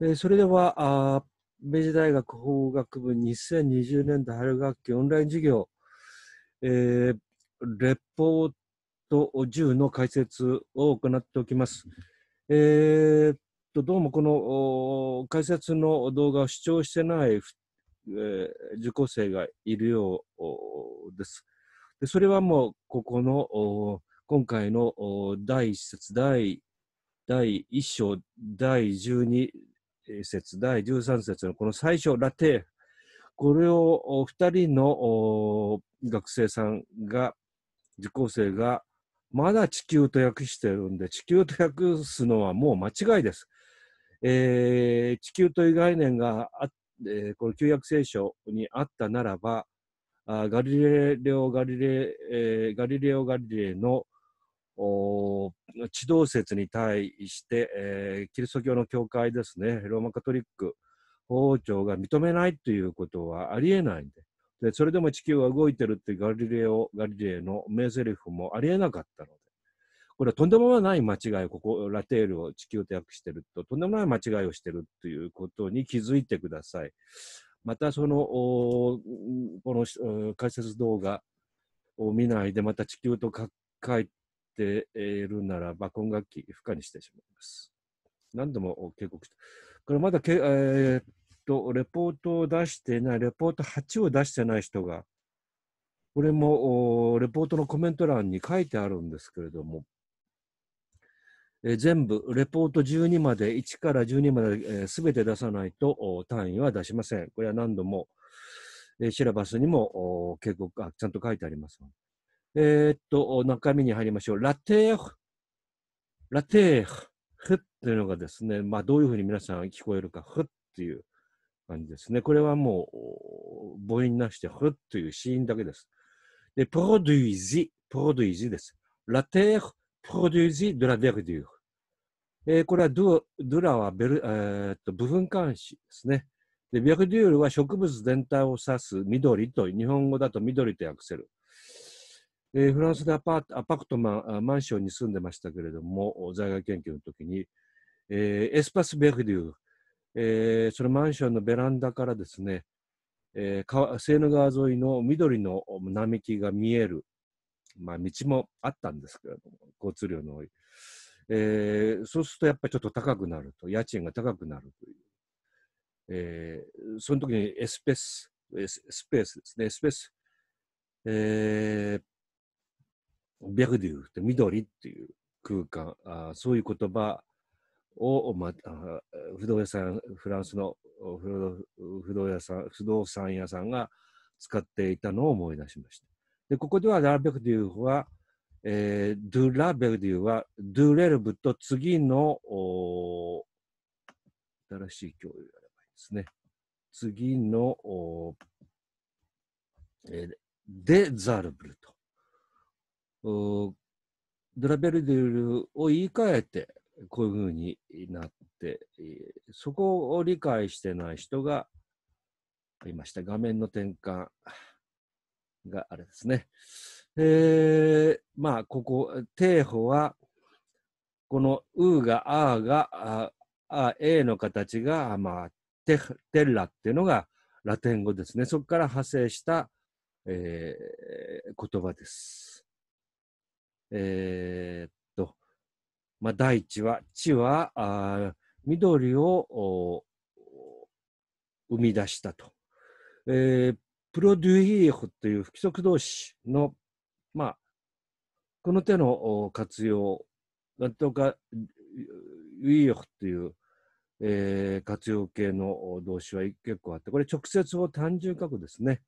えそれではあ、明治大学法学部2020年度春学期オンライン授業、えー、レポート10の解説を行っておきます。えー、っと、どうもこの解説の動画を視聴してない、えー、受講生がいるようですで。それはもう、ここの、今回の第1節、第第1章、第12、節、第13節のこの最初、ラテ、これを2人の学生さんが、受講生が、まだ地球と訳してるんで、地球と訳すのはもう間違いです。えー、地球という概念があ、えー、この旧約聖書にあったならば、あガリレオ・ガリレ、えー、ガリレオ・ガリレの地動説に対して、えー、キリスト教の教会ですね、ローマカトリック法王庁が認めないということはありえないんで、でそれでも地球は動いてるってガリレオ、ガリレイの名台詞もありえなかったので、これはとんでもない間違い、ここ、ラテールを地球と訳してると、とんでもない間違いをしてるということに気づいてください。また、その、この解説動画を見ないで、また地球と書いているならば、今学期負荷にしてしまいます。何度も警告して、これまだけ、えー、っと、レポートを出してない、レポート8を出してない人が、これもレポートのコメント欄に書いてあるんですけれども、えー、全部、レポート12まで、1から12まで、えー、全て出さないと単位は出しません。これは何度も、えー、シラバスにも警告がちゃんと書いてあります。えー、っと、中身に入りましょう。ラテーフ、ラテーフ、フっていうのがですね、まあどういうふうに皆さん聞こえるか、ふっていう感じですね。これはもう母音なしで、フっというシーンだけです。で、プロデュイジ、プロデュイジです。ラテーフ、プロデュイジ、ドラデルデュー。えー、これはドゥラはベル、えー、っと部分監視ですね。で、ビャデュールは植物全体を指す緑と、日本語だと緑と訳せる。えー、フランスでアパアパクトマンマンションに住んでましたけれども、在外研究の時に、えー、エスパス・ベフデュー、えー、そのマンションのベランダからですね、えー、セーヌ川沿いの緑の並木が見える、まあ、道もあったんですけれども、交通量の多い、えー、そうするとやっぱりちょっと高くなると、家賃が高くなるという、えー、その時にエスペース、スペースですね、スペース、えー、ビャグデューって緑っていう空間、あそういう言葉を、まあ、不動産、フランスの不動屋さん不動産屋さんが使っていたのを思い出しました。で、ここではラ・ビャグデューは、えー、ドゥ・ラ・ベルディは、ドゥ・レルブと次の、新しい教諭やればいいですね。次の、えー、デ・ザルブルとドラベルデュールを言い換えてこういうふうになってそこを理解してない人がいました画面の転換があれですねえー、まあここ定法はこの「う」が「あ」が「あ」「え」の形が、まあ、テテッラっていうのがラテン語ですねそこから派生した、えー、言葉ですえー、っと、まあ、大地は、地は、あ緑を生み出したと。えー、プロデュイーフという不規則動詞の、まあ、この手の活用、なんとか、ユイエフという、えー、活用形の動詞は結構あって、これ直接を単純化くですね。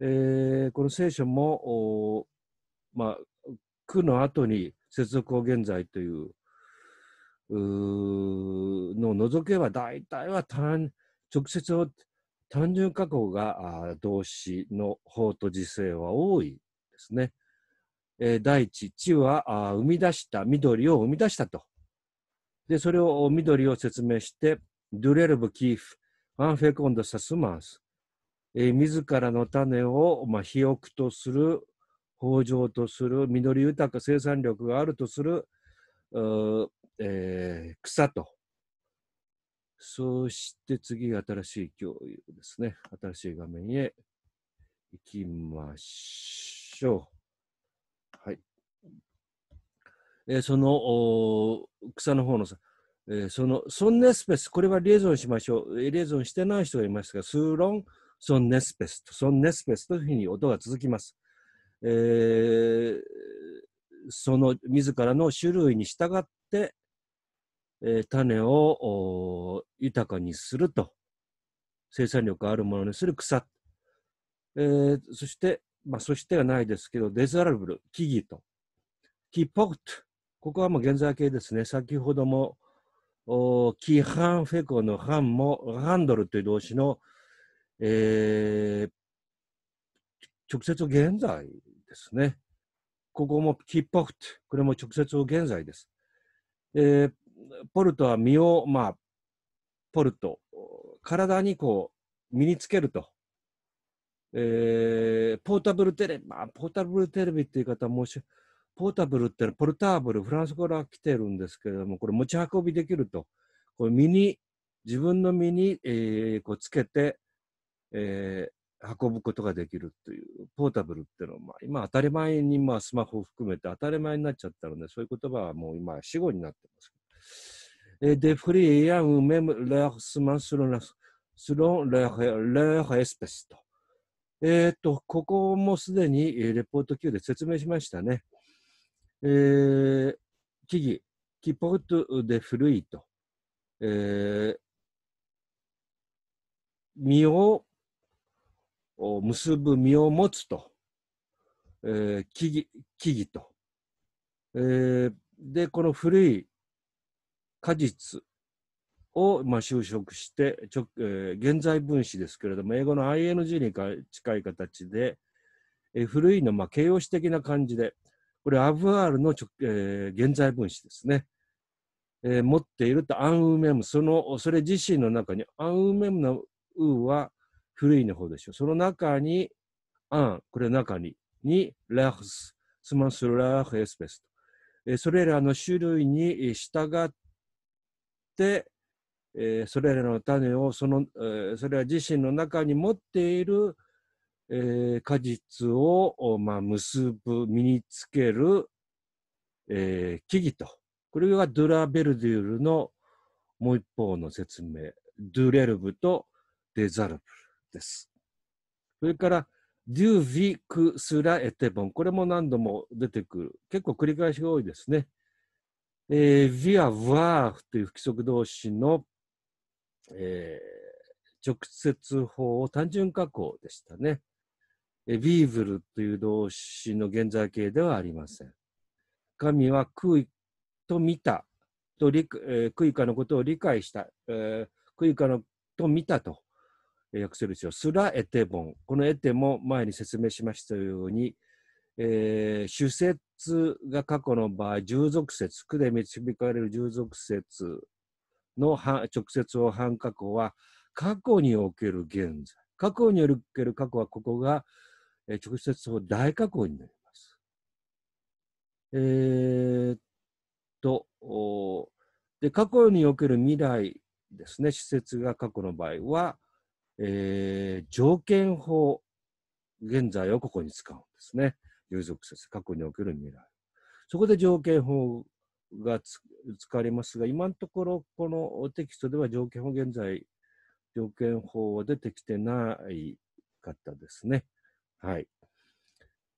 えー、この聖書も、まあ、句の後に接続を現在というのを除けば大体は単直接を単純加工が動詞の法と時世は多いですね。えー、大地、地は生み出した、緑を生み出したと。で、それを緑を説明して、ドゥレルブキーフ、アンフェコンドサスマンス。えー、自らの種を、まあ、肥沃とする豊穣とする緑豊か生産力があるとする、えー、草とそして次新しい共有ですね新しい画面へ行きましょうはい、えー、その草の方のさえー、そのソンネスペス、これはリエゾンしましょう。リエゾンしてない人がいますが、スーロン・ソンネスペスと、ソンネスペスというふうに音が続きます。えー、その自らの種類に従って、えー、種を豊かにすると、生産力あるものにする草、えー、そして、まあ、そしてはないですけど、デザラブル、木々と、キポクト、ここはもう現在形ですね、先ほども、おキハンフェコのハンも、ハンドルという動詞の、えー、直接現在ですね。ここもキッポフト、これも直接現在です。えー、ポルトは身を、まあ、ポルト、体にこう、身につけると。えー、ポータブルテレビ、まあ、ポータブルテレビっていう方もし、ポータブルってポルターブル、フランスから来てるんですけれども、これ持ち運びできると。これ身に、自分の身に、えー、こうつけて、えー、運ぶことができるという、ポータブルっていうのは、まあ、今当たり前に、まあ、スマホを含めて当たり前になっちゃったので、そういう言葉はもう今、死語になってます。d フリーや u メムレアスマス t ンス m e レアエスペスと。えっ、ー、と、ここもすでにレポート Q で説明しましたね。えー、木々、キポートデフリーと。えー、身を結ぶ実を持つと、えー、木々と、えー、でこの古い果実を、まあ、就職してちょ、えー、現在分詞ですけれども英語の ing にか近い形で、えー、古いの、まあ、形容詞的な感じでこれアブアールのちょ、えー、現在分詞ですね、えー、持っているとアンウメムそのそれ自身の中にアンウメムの「う」は古いの方でしょ。その中に、あ、ん、これ中に、に、ラフス、スマスラフエスペスと。それらの種類に従って、それらの種をその、それら自身の中に持っている果実を、まあ、結ぶ、身につける、えー、木々と。これがドゥラ・ベルデュールのもう一方の説明。ドゥレルブとデザルブル。です。それから、デュヴィクスラエテボン。これも何度も出てくる。結構繰り返しが多いですね。えー、ヴィア・ワーフという不規則動詞の、えー、直接法を単純加工でしたね。えー、ビーブルという動詞の現在形ではありません。神は空いと見たと理、えー、クイカのことを理解した、えー、クイカのと見たと訳せるですよ。すらえてぼん。このえても前に説明しましたように、えー、主説が過去の場合、従属説、句で導かれる従属説の直接を反過去は、過去における現在。過去における過去は、ここが、えー、直接を大過去になります。えー、っと、で過去における未来ですね、施設が過去の場合は、えー、条件法、現在をここに使うんですね。有属説、過去における未来。そこで条件法が使われますが、今のところ、このテキストでは条件法、現在、条件法は出てきてない方ですね。はい。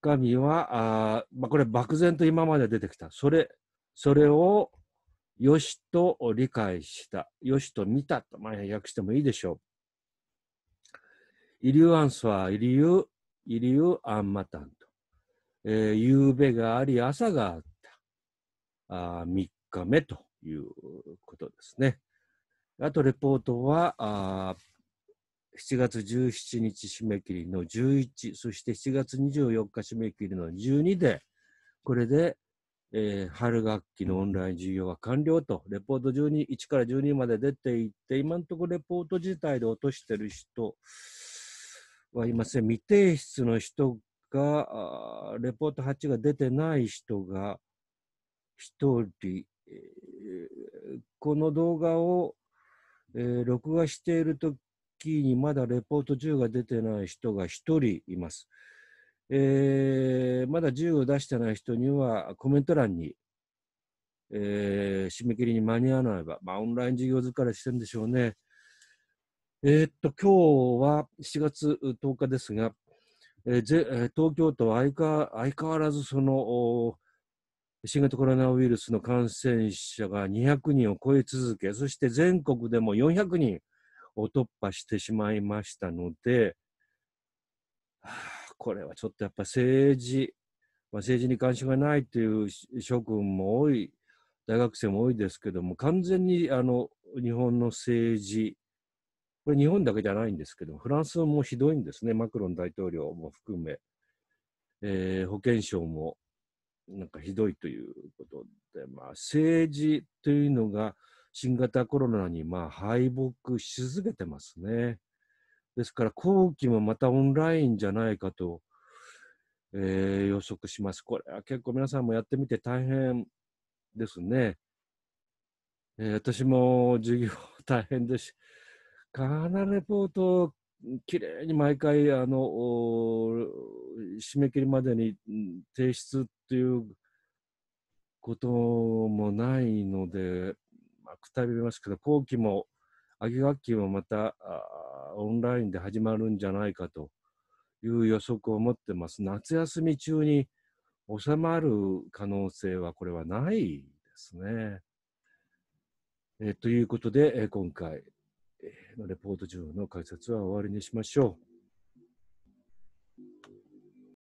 神は、あまあ、これ漠然と今まで出てきた。それ、それを、よしと理解した。よしと見たと。まあ、訳してもいいでしょう。イリューアンスはイリュ、イリュアンマタンと。えー、夕べがあり、朝があった。あ3日目ということですね。あと、レポートは、あ7月17日締め切りの11、そして7月24日締め切りの12で、これで、えー、春学期のオンライン授業は完了と、レポート12、1から12まで出ていって、今のところレポート自体で落としてる人、はいません。未提出の人が、レポート8が出てない人が1人、この動画を、え録画しているときにまだレポート10が出てない人が1人います。えー、まだ10を出してない人にはコメント欄に、えー、締め切りに間に合わないば、まあ、オンライン授業疲れしてるんでしょうね。えー、っと、今日は7月10日ですが、えー、ぜ東京都は相変わらずその新型コロナウイルスの感染者が200人を超え続け、そして全国でも400人を突破してしまいましたので、あ、これはちょっとやっぱ政治、まあ、政治に関心がないという諸君も多い、大学生も多いですけども、完全にあの日本の政治これ日本だけじゃないんですけど、フランスもひどいんですね、マクロン大統領も含め、えー、保健省もなんかひどいということで、まあ、政治というのが新型コロナにまあ敗北し続けてますね。ですから後期もまたオンラインじゃないかと、えー、予測します。これは結構皆さんもやってみて大変ですね。えー、私も授業大変ですカーナレポートをきれいに毎回あの締め切りまでに提出っていうこともないので、まあ、くたびれますけど後期も秋学期もまたオンラインで始まるんじゃないかという予測を持ってます。夏休み中に収まる可能性はこれはないですね。えということで、え今回のレポート上の解説は終わりにしましょう。